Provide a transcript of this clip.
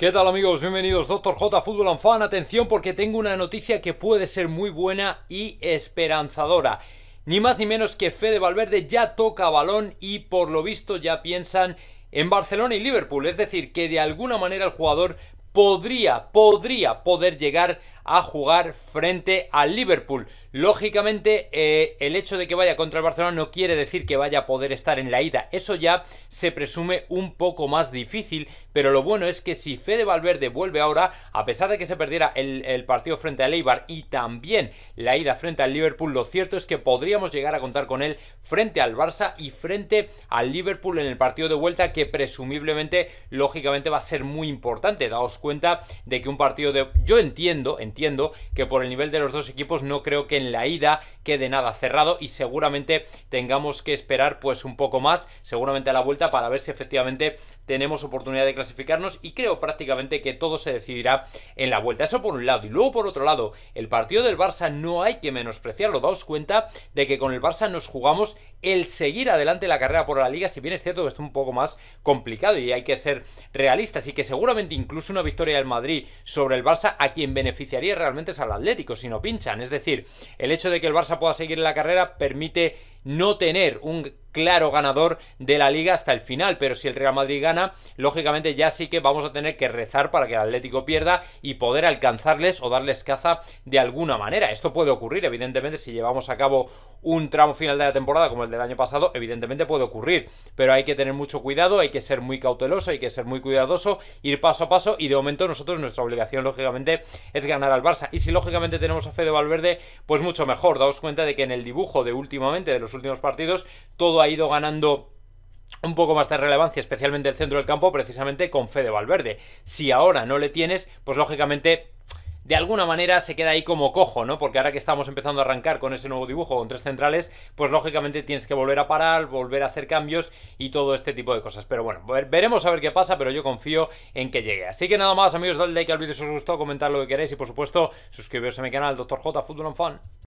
¿Qué tal amigos? Bienvenidos Doctor J Fútbol and Fan. Atención porque tengo una noticia que puede ser muy buena y esperanzadora. Ni más ni menos que Fede Valverde ya toca balón y por lo visto ya piensan en Barcelona y Liverpool. Es decir, que de alguna manera el jugador podría, podría poder llegar a jugar frente al Liverpool. Lógicamente, eh, el hecho de que vaya contra el Barcelona no quiere decir que vaya a poder estar en la ida. Eso ya se presume un poco más difícil, pero lo bueno es que si Fede Valverde vuelve ahora, a pesar de que se perdiera el, partido frente al Eibar y también la ida frente al Liverpool, lo cierto es que podríamos llegar a contar con él frente al Barça y frente al Liverpool en el partido de vuelta que presumiblemente, lógicamente, va a ser muy importante. Daos cuenta de que un partido de... Yo entiendo, entiendo que por el nivel de los dos equipos no creo que en la ida quede nada cerrado y seguramente tengamos que esperar pues un poco más, seguramente a la vuelta para ver si efectivamente tenemos oportunidad de clasificarnos y creo prácticamente que todo se decidirá en la vuelta. Eso por un lado y luego por otro lado, el partido del Barça no hay que menospreciarlo, daos cuenta de que con el Barça nos jugamos el seguir adelante la carrera por la liga, si bien es cierto que está un poco más complicado y hay que ser realistas y que seguramente incluso una victoria del Madrid sobre el Barça a quien beneficia realmente es al Atlético si no pinchan. Es decir, el hecho de que el Barça pueda seguir en la carrera permite no tener un claro ganador de la liga hasta el final, pero si el Real Madrid gana, lógicamente ya sí que vamos a tener que rezar para que el Atlético pierda y poder alcanzarles o darles caza de alguna manera. Esto puede ocurrir, evidentemente, si llevamos a cabo un tramo final de la temporada como el del año pasado, evidentemente puede ocurrir, pero hay que tener mucho cuidado, hay que ser muy cauteloso, hay que ser muy cuidadoso, ir paso a paso y de momento nosotros nuestra obligación lógicamente es ganar al Barça y si lógicamente tenemos a Fede Valverde, pues mucho mejor, daos cuenta de que en el dibujo de últimamente de los últimos partidos todo ha ido ganando un poco más de relevancia, especialmente el centro del campo, precisamente con Fede Valverde. Si ahora no le tienes, pues lógicamente de alguna manera se queda ahí como cojo, ¿no? Porque ahora que estamos empezando a arrancar con ese nuevo dibujo, con tres centrales, pues lógicamente tienes que volver a parar, volver a hacer cambios y todo este tipo de cosas. Pero bueno, veremos a ver qué pasa, pero yo confío en que llegue. Así que nada más, amigos, dadle like al vídeo si os gustó, comentad lo que queréis y por supuesto, suscribiros a mi canal, Dr. J, Fan.